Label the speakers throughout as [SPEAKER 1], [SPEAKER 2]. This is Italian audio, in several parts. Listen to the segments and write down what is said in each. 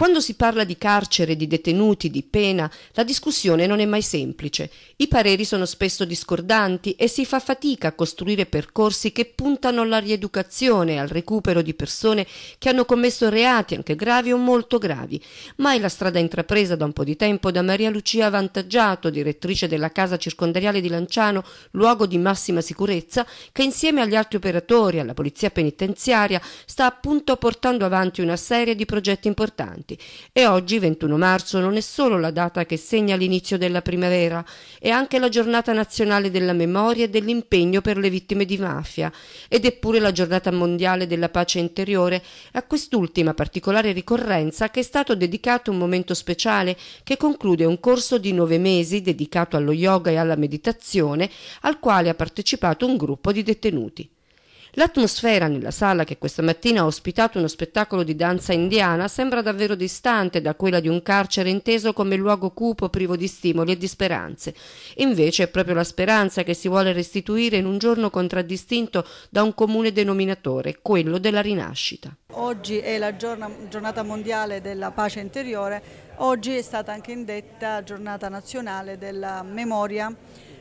[SPEAKER 1] Quando si parla di carcere, di detenuti, di pena, la discussione non è mai semplice. I pareri sono spesso discordanti e si fa fatica a costruire percorsi che puntano alla rieducazione, al recupero di persone che hanno commesso reati anche gravi o molto gravi. Ma è la strada intrapresa da un po' di tempo da Maria Lucia Vantaggiato, direttrice della Casa Circondariale di Lanciano, luogo di massima sicurezza, che insieme agli altri operatori, alla Polizia Penitenziaria, sta appunto portando avanti una serie di progetti importanti morti. E oggi, 21 marzo, non è solo la data che segna l'inizio della primavera, è anche la giornata nazionale della memoria e dell'impegno per le vittime di mafia, ed è pure la giornata mondiale della pace interiore, a quest'ultima particolare ricorrenza che è stato dedicato un momento speciale che conclude un corso di nove mesi dedicato allo yoga e alla meditazione, al quale ha partecipato un gruppo di detenuti. L'atmosfera nella sala che questa mattina ha ospitato uno spettacolo di danza indiana sembra davvero distante da quella di un carcere inteso come luogo cupo privo di stimoli e di speranze. Invece è proprio la speranza che si vuole restituire in un giorno contraddistinto da un comune denominatore, quello della rinascita.
[SPEAKER 2] Oggi è la giornata mondiale della pace interiore, oggi è stata anche indetta giornata nazionale della memoria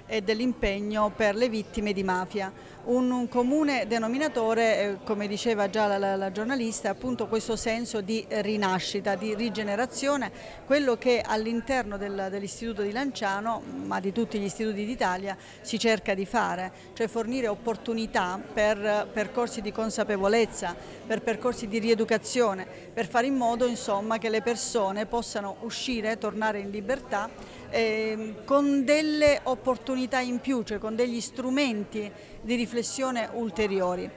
[SPEAKER 2] e dell'impegno per le vittime di mafia. Un, un comune denominatore, eh, come diceva già la, la, la giornalista, è appunto questo senso di rinascita, di rigenerazione, quello che all'interno dell'istituto di Lanciano, ma di tutti gli istituti d'Italia, si cerca di fare, cioè fornire opportunità per percorsi di consapevolezza, per percorsi di rieducazione, per fare in modo insomma, che le persone possano uscire, tornare in libertà eh, con delle opportunità in più, cioè con degli strumenti di riflessione ulteriori.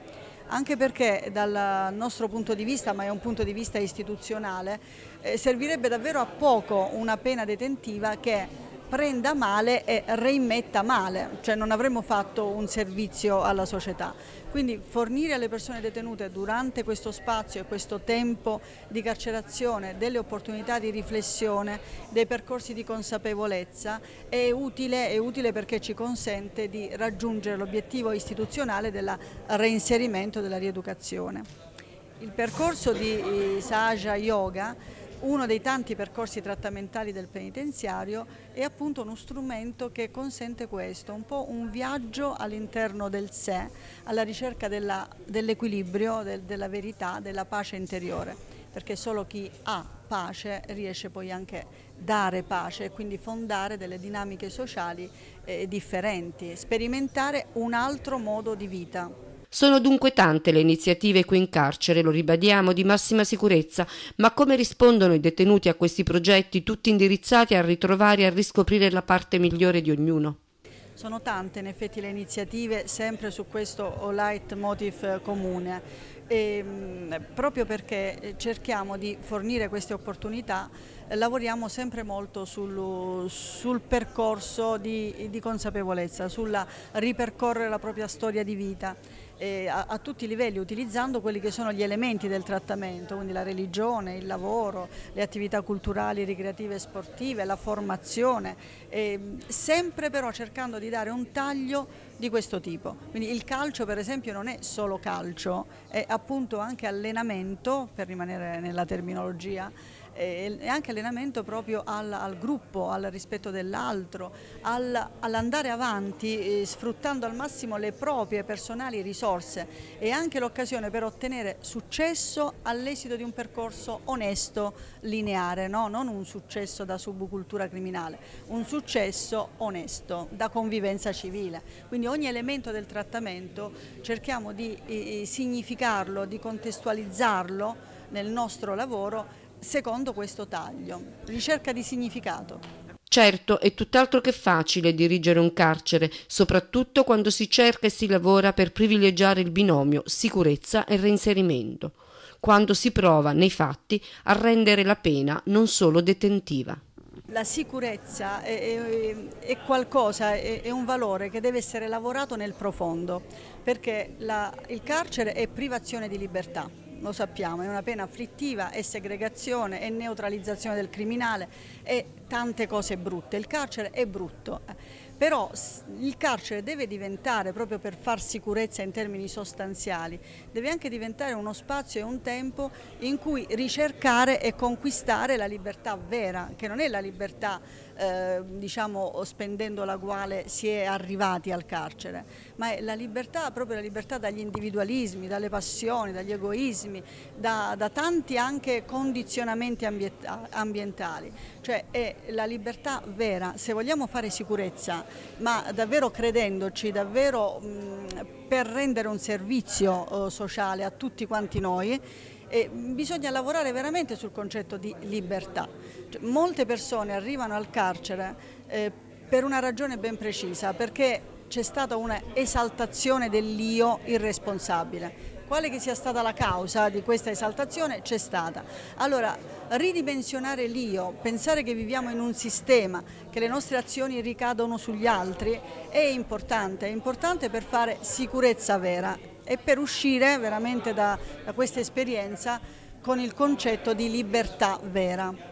[SPEAKER 2] Anche perché dal nostro punto di vista, ma è un punto di vista istituzionale, eh, servirebbe davvero a poco una pena detentiva che prenda male e reimmetta male, cioè non avremmo fatto un servizio alla società. Quindi fornire alle persone detenute durante questo spazio e questo tempo di carcerazione delle opportunità di riflessione, dei percorsi di consapevolezza è utile, è utile perché ci consente di raggiungere l'obiettivo istituzionale del reinserimento della rieducazione. Il percorso di eh, Saja Yoga uno dei tanti percorsi trattamentali del penitenziario è appunto uno strumento che consente questo, un po' un viaggio all'interno del sé, alla ricerca dell'equilibrio, dell del, della verità, della pace interiore, perché solo chi ha pace riesce poi anche a dare pace e quindi fondare delle dinamiche sociali eh, differenti, sperimentare un altro modo di vita.
[SPEAKER 1] Sono dunque tante le iniziative qui in carcere, lo ribadiamo, di massima sicurezza, ma come rispondono i detenuti a questi progetti, tutti indirizzati a ritrovare e a riscoprire la parte migliore di ognuno?
[SPEAKER 2] Sono tante in effetti le iniziative sempre su questo leitmotiv eh, comune, e, ehm, proprio perché eh, cerchiamo di fornire queste opportunità eh, lavoriamo sempre molto sul, sul percorso di, di consapevolezza, sulla ripercorrere la propria storia di vita eh, a, a, tutti i livelli utilizzando quelli che sono gli elementi del trattamento, quindi la religione, il lavoro, le attività culturali, ricreative e sportive, la formazione, eh, sempre però cercando di dare un taglio di questo tipo. Quindi il calcio per esempio non è solo calcio, è appunto anche allenamento, per rimanere nella terminologia, eh, e anche allenamento proprio al, al gruppo, al rispetto dell'altro, al, all'andare avanti eh, sfruttando al massimo le proprie personali risorse e anche l'occasione per ottenere successo all'esito di un percorso onesto, lineare, no? non un successo da subcultura criminale, un successo onesto, da convivenza civile. Quindi ogni elemento del trattamento cerchiamo di eh, eh significarlo, di contestualizzarlo nel nostro lavoro secondo questo taglio, ricerca di significato.
[SPEAKER 1] Certo, è tutt'altro che facile dirigere un carcere, soprattutto quando si cerca e si lavora per privilegiare il binomio sicurezza e reinserimento, quando si prova nei fatti a rendere la pena non solo detentiva.
[SPEAKER 2] La sicurezza è, è, è qualcosa, è, è, un valore che deve essere lavorato nel profondo, perché la, il carcere è privazione di libertà lo sappiamo, è una pena afflittiva, è segregazione, è neutralizzazione del criminale, è tante cose brutte. Il carcere è brutto, eh. però il carcere deve diventare, proprio per far sicurezza in termini sostanziali, deve anche diventare uno spazio e un tempo in cui ricercare e conquistare la libertà vera, che non è la libertà eh, diciamo, spendendo la quale si è arrivati al carcere, ma è la libertà, proprio la libertà dagli individualismi, dalle passioni, dagli egoismi, da, da tanti anche condizionamenti ambientali, cioè è la libertà vera, se vogliamo fare sicurezza, ma davvero credendoci, davvero mh, per rendere un servizio eh, sociale a tutti quanti noi, e bisogna lavorare veramente sul concetto di libertà. Cioè, molte persone arrivano al carcere eh, per una ragione ben precisa, perché c'è stata un'esaltazione dell'io irresponsabile. Quale che sia stata la causa di questa esaltazione c'è stata. Allora, ridimensionare l'io, pensare che viviamo in un sistema, che le nostre azioni ricadono sugli altri, è importante, è importante per fare sicurezza vera e per uscire veramente da, da questa esperienza con il concetto di libertà vera.